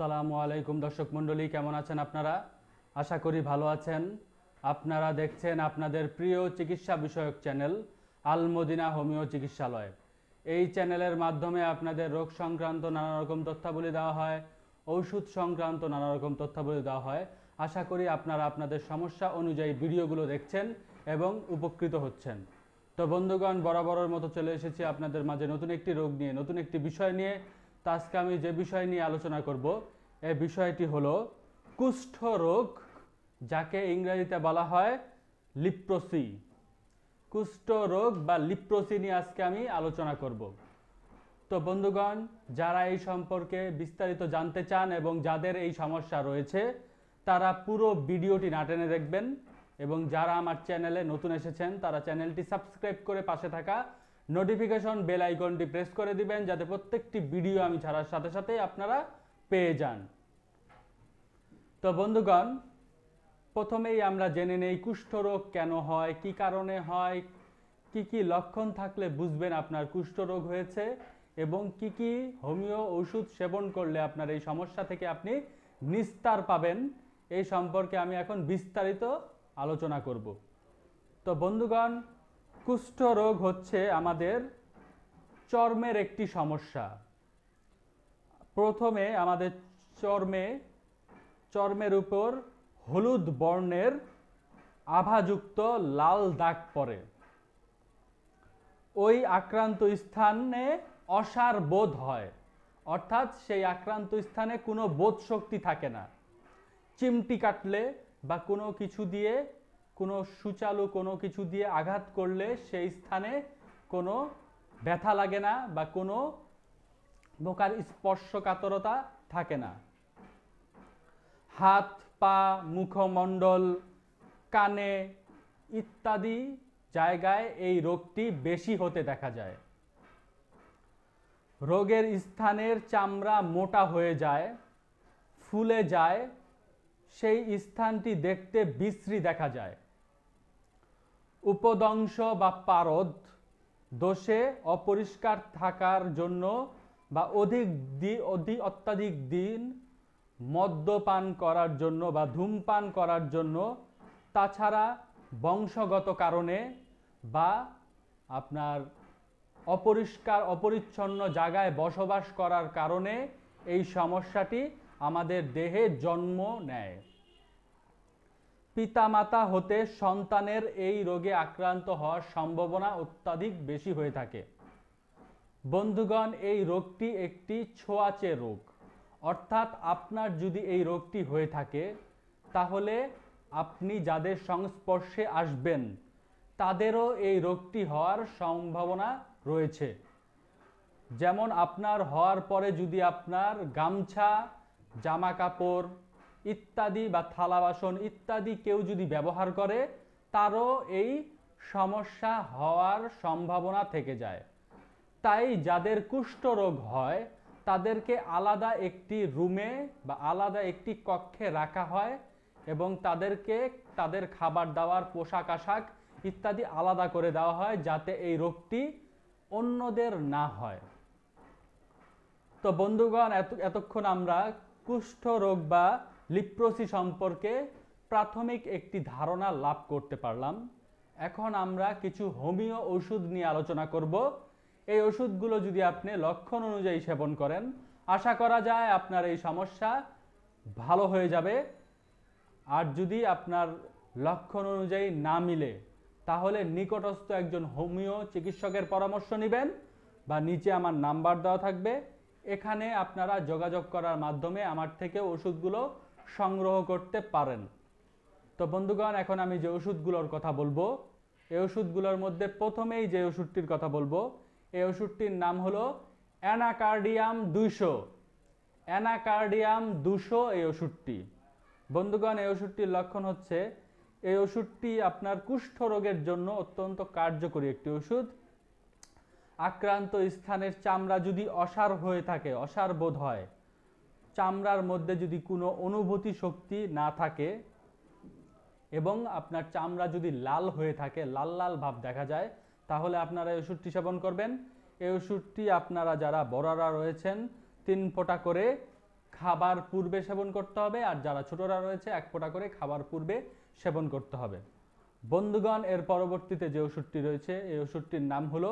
সালামু আলাইকুম দর্শক মণ্ডলী কেমন আছেন আপনারা আশা করি ভালো আছেন আপনারা দেখছেন আপনাদের প্রিয় চিকিৎসা বিষয়ক চ্যানেল আলমদিনা হোমিও চিকিৎসালয় এই চ্যানেলের মাধ্যমে আপনাদের রোগ সংক্রান্ত নানা রকম তথ্যাবলী দেওয়া হয় ঔষধ সংক্রান্ত নানা রকম তথ্যাবলী দেওয়া হয় আশা করি আপনারা আপনাদের সমস্যা অনুযায়ী ভিডিওগুলো দেখছেন এবং উপকৃত হচ্ছেন তো বন্ধুগণ বরাবরের মতো চলে এসেছি আপনাদের মাঝে নতুন একটি রোগ নিয়ে নতুন একটি বিষয় নিয়ে তো আজকে আমি যে বিষয় নিয়ে আলোচনা করব এই বিষয়টি হলো কুষ্ঠ রোগ যাকে ইংরেজিতে বলা হয় লিপ্রসি কুষ্ঠ রোগ বা লিপ্রসি নিয়ে আজকে আমি আলোচনা করব তো বন্ধুগণ যারা এই সম্পর্কে বিস্তারিত জানতে চান এবং যাদের এই সমস্যা রয়েছে তারা পুরো ভিডিওটি নাটেনে দেখবেন এবং যারা আমার চ্যানেলে নতুন এসেছেন তারা চ্যানেলটি সাবস্ক্রাইব করে পাশে থাকা নোটিফিকেশন বেল আইকনটি প্রেস করে দিবেন যাতে প্রত্যেকটি ভিডিও আমি ছাড়ার সাথে সাথে আপনারা পেয়ে যান তো বন্ধুগণ প্রথমেই আমরা জেনে নেই কুষ্ঠরোগ কেন হয় কি কারণে হয় কি কি লক্ষণ থাকলে বুঝবেন আপনার কুষ্ঠরোগ হয়েছে এবং কি কি হোমিও ওষুধ সেবন করলে আপনার এই সমস্যা থেকে আপনি নিস্তার পাবেন এই সম্পর্কে আমি এখন বিস্তারিত আলোচনা করব তো বন্ধুগণ কুষ্ঠরোগ হচ্ছে আমাদের চর্মের একটি সমস্যা প্রথমে আমাদের চর্মে চর্মের উপর হলুদ বর্ণের আভাযুক্ত লাল দাগ পরে ওই আক্রান্ত স্থানে অসার বোধ হয় অর্থাৎ সেই আক্রান্ত স্থানে কোনো বোধ শক্তি থাকে না চিমটি কাটলে বা কোনো কিছু দিয়ে কোনো সুচালু কোনো কিছু দিয়ে আঘাত করলে সেই স্থানে কোনো ব্যথা লাগে না বা কোনো বোকার স্পর্শকাতরতা থাকে না হাত পা মুখমণ্ডল কানে ইত্যাদি জায়গায় এই রোগটি বেশি হতে দেখা যায় রোগের স্থানের চামড়া মোটা হয়ে যায় ফুলে যায় সেই স্থানটি দেখতে বিশ্রী দেখা যায় উপদংশ বা পারদ দোষে অপরিষ্কার থাকার জন্য বা অধিক অধি অত্যাধিক দিন মদ্যপান করার জন্য বা ধূমপান করার জন্য তাছাড়া বংশগত কারণে বা আপনার অপরিষ্কার অপরিচ্ছন্ন জায়গায় বসবাস করার কারণে এই সমস্যাটি আমাদের দেহে জন্ম নেয় পিতামাতা হতে সন্তানের এই রোগে আক্রান্ত হওয়ার সম্ভাবনা অত্যাধিক বেশি হয়ে থাকে বন্ধুগণ এই রোগটি একটি ছোঁয়াচে রোগ অর্থাৎ আপনার যদি এই রোগটি হয়ে থাকে তাহলে আপনি যাদের সংস্পর্শে আসবেন তাদেরও এই রোগটি হওয়ার সম্ভাবনা রয়েছে যেমন আপনার হওয়ার পরে যদি আপনার গামছা জামা কাপড় ইত্যাদি বা থালা বাসন ইত্যাদি কেউ যদি ব্যবহার করে তারও এই সমস্যা হওয়ার সম্ভাবনা থেকে যায় তাই যাদের কুষ্ঠরোগ হয় তাদেরকে আলাদা একটি রুমে বা আলাদা একটি কক্ষে রাখা হয় এবং তাদেরকে তাদের খাবার দাবার পোশাক আশাক ইত্যাদি আলাদা করে দেওয়া হয় যাতে এই রোগটি অন্যদের না হয় তো বন্ধুগণ এত এতক্ষণ আমরা কুষ্ঠ রোগ বা লিপ্রসি সম্পর্কে প্রাথমিক একটি ধারণা লাভ করতে পারলাম এখন আমরা কিছু হোমিও ওষুধ নিয়ে আলোচনা করব এই ওষুধগুলো যদি আপনি লক্ষণ অনুযায়ী সেবন করেন আশা করা যায় আপনার এই সমস্যা ভালো হয়ে যাবে আর যদি আপনার লক্ষণ অনুযায়ী না মিলে তাহলে নিকটস্থ একজন হোমিও চিকিৎসকের পরামর্শ নেবেন বা নিচে আমার নাম্বার দেওয়া থাকবে এখানে আপনারা যোগাযোগ করার মাধ্যমে আমার থেকে ওষুধগুলো সংগ্রহ করতে পারেন তো বন্ধুগণ এখন আমি যে ওষুধগুলোর কথা বলবো এই ওষুধগুলোর মধ্যে প্রথমেই যে ওষুধটির কথা বলবো এই ওষুধটির নাম হলো অ্যানাকার্ডিয়াম দুইশো অ্যানাকার্ডিয়াম দুশো এই ওষুধটি বন্ধুগণ এই ওষুধটির লক্ষণ হচ্ছে এই ওষুধটি আপনার কুষ্ঠ রোগের জন্য অত্যন্ত কার্যকরী একটি ওষুধ আক্রান্ত স্থানের চামড়া যদি অসার হয়ে থাকে অসার বোধ হয় চামড়ার মধ্যে যদি কোনো অনুভূতি শক্তি না থাকে এবং আপনার চামড়া যদি লাল হয়ে থাকে লাল লাল ভাব দেখা যায় তাহলে আপনারা এই ওষুধটি সেবন করবেন এই ওষুধটি আপনারা যারা বড়রা রয়েছেন তিন ফোঁটা করে খাবার পূর্বে সেবন করতে হবে আর যারা ছোটরা রয়েছে এক ফোঁটা করে খাবার পূর্বে সেবন করতে হবে বন্ধুগণ এর পরবর্তীতে যে ওষুধটি রয়েছে এই ওষুধটির নাম হলো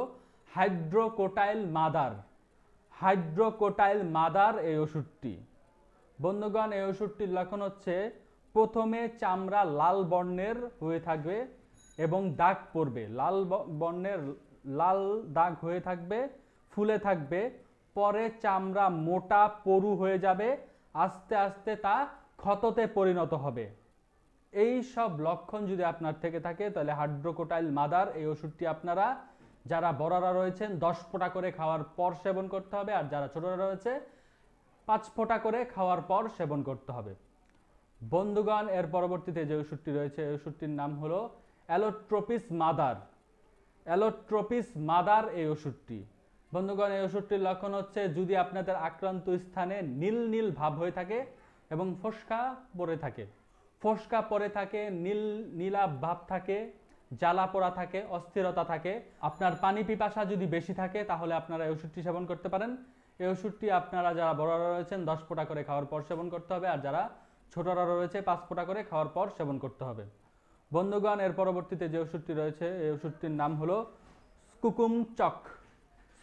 হাইড্রোকোটাইল মাদার হাইড্রোকোটাইল মাদার এই ওষুধটি বন্ধুগণ এই ওষুধটির লক্ষণ হচ্ছে প্রথমে চামড়া লাল বর্ণের হয়ে থাকবে এবং দাগ পড়বে লাল বর্ণের লাল দাগ হয়ে থাকবে ফুলে থাকবে পরে চামড়া মোটা পরু হয়ে যাবে আস্তে আস্তে তা ক্ষততে পরিণত হবে এই সব লক্ষণ যদি আপনার থেকে থাকে তাহলে হাইড্রোকোটাইল মাদার এই ওষুধটি আপনারা যারা বড়রা রয়েছেন দশ ফোঁটা করে খাওয়ার পর সেবন করতে হবে আর যারা ছোটরা রয়েছে পাঁচ ফোঁটা করে খাওয়ার পর সেবন করতে হবে বন্ধুগণ এর পরবর্তীতে যে ওষুধটি রয়েছে এই ওষুধটির নাম হলো অ্যালোট্রোপিস মাদার অ্যালোট্রোপিস মাদার এই ওষুধটি বন্ধুগণ এই ওষুধটির লক্ষণ হচ্ছে যদি আপনাদের আক্রান্ত স্থানে নীল নীল ভাব হয়ে থাকে এবং ফসকা পরে থাকে ফসকা পরে থাকে নীল নীলা ভাব থাকে জ্বালা পোড়া থাকে অস্থিরতা থাকে আপনার পানি পিপাসা যদি বেশি থাকে তাহলে আপনারা এই ওষুধটি সেবন করতে পারেন এই ওষুধটি আপনারা যারা বড়রা রয়েছেন দশ ফোঁটা করে খাওয়ার পর সেবন করতে হবে আর যারা ছোটরা রয়েছে পাঁচ ফোঁটা করে খাওয়ার পর সেবন করতে হবে বন্ধুগণ এর পরবর্তীতে যে ওষুধটি রয়েছে এই ওষুধটির নাম হলো স্কুকুম চক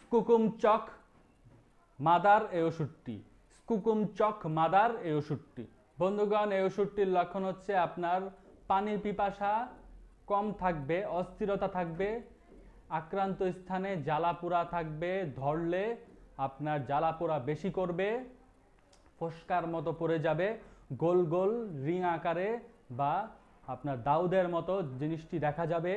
স্কুকুম চক মাদার এই ওষুধটি স্কুকুম চক মাদার এই ওষুধটি বন্ধুগণ এই ওষুধটির লক্ষণ হচ্ছে আপনার পানির পিপাসা কম থাকবে অস্থিরতা থাকবে আক্রান্ত স্থানে জ্বালাপুরা থাকবে ধরলে আপনার জ্বালা পোড়া বেশি করবে ফস্কার মতো পড়ে যাবে গোল গোল রিং আকারে বা আপনার দাউদের মতো জিনিসটি দেখা যাবে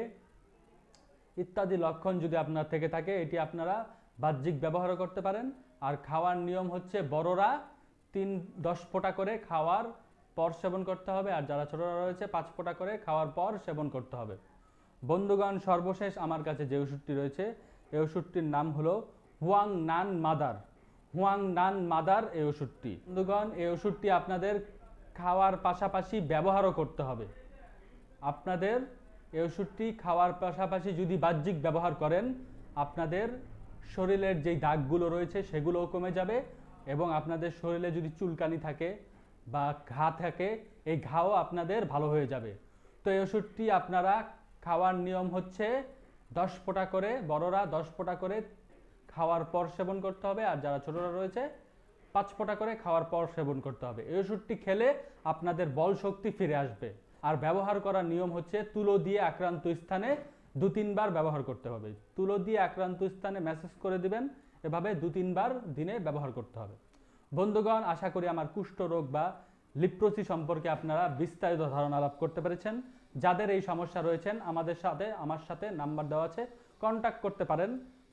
ইত্যাদি লক্ষণ যদি আপনার থেকে থাকে এটি আপনারা বাহ্যিক ব্যবহার করতে পারেন আর খাওয়ার নিয়ম হচ্ছে বড়রা তিন দশ ফোঁটা করে খাওয়ার পর সেবন করতে হবে আর যারা ছোটরা রয়েছে পাঁচ ফোঁটা করে খাওয়ার পর সেবন করতে হবে বন্ধুগণ সর্বশেষ আমার কাছে যে ওষুধটি রয়েছে এই ওষুধটির নাম হলো Huang Nan mother Huang Nan mother এই ওষুধটি বন্ধুগণ এই ওষুধটি আপনাদের খাওয়ার পাশাপাশি ব্যবহারও করতে হবে আপনাদের এই ওষুধটি খাওয়ার পাশাপাশি যদি বাহ্যিক ব্যবহার করেন আপনাদের শরীরের যেই দাগগুলো রয়েছে সেগুলোও কমে যাবে এবং আপনাদের শরীরে যদি চুলকানি থাকে বা ঘা থাকে এই ঘাও আপনাদের ভালো হয়ে যাবে তো এই ওষুধটি আপনারা খাওয়ার নিয়ম হচ্ছে দশ ফোঁটা করে বড়রা দশ ফোঁটা করে খাওয়ার পর সেবন করতে হবে আর যারা ছোটরা রয়েছে পাঁচ ফোঁটা করে খাওয়ার পর সেবন করতে হবে এই ওষুধটি খেলে আপনাদের বল শক্তি ফিরে আসবে আর ব্যবহার করার নিয়ম হচ্ছে তুলো দিয়ে আক্রান্ত স্থানে দু তিনবার ব্যবহার করতে হবে তুলো দিয়ে আক্রান্ত স্থানে মেসেজ করে দিবেন এভাবে দু তিনবার দিনে ব্যবহার করতে হবে বন্ধুগণ আশা করি আমার কুষ্ঠ রোগ বা লিপ্রোসি সম্পর্কে আপনারা বিস্তারিত ধারণা লাভ করতে পেরেছেন যাদের এই সমস্যা রয়েছেন আমাদের সাথে আমার সাথে নাম্বার দেওয়া আছে কন্ট্যাক্ট করতে পারেন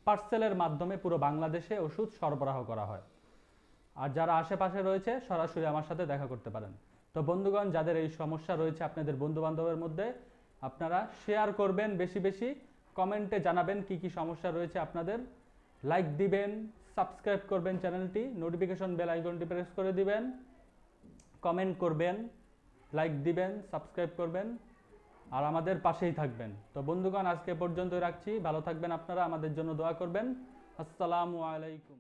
পার্সেলের মাধ্যমে পুরো বাংলাদেশে ওষুধ সরবরাহ করা হয় আর যারা আশেপাশে রয়েছে সরাসরি আমার সাথে দেখা করতে পারেন তো বন্ধুগণ যাদের এই সমস্যা রয়েছে আপনাদের বন্ধুবান্ধবের মধ্যে আপনারা শেয়ার করবেন বেশি বেশি কমেন্টে জানাবেন কি কি সমস্যা রয়েছে আপনাদের লাইক দিবেন সাবস্ক্রাইব করবেন চ্যানেলটি নোটিফিকেশন বেল আইকনটি প্রেস করে দিবেন কমেন্ট করবেন লাইক দিবেন সাবস্ক্রাইব করবেন আর আমাদের পাশেই থাকবেন তো বন্ধুগণ আজকে পর্যন্ত রাখছি ভালো থাকবেন আপনারা আমাদের জন্য দোয়া করবেন আসসালামু আলাইকুম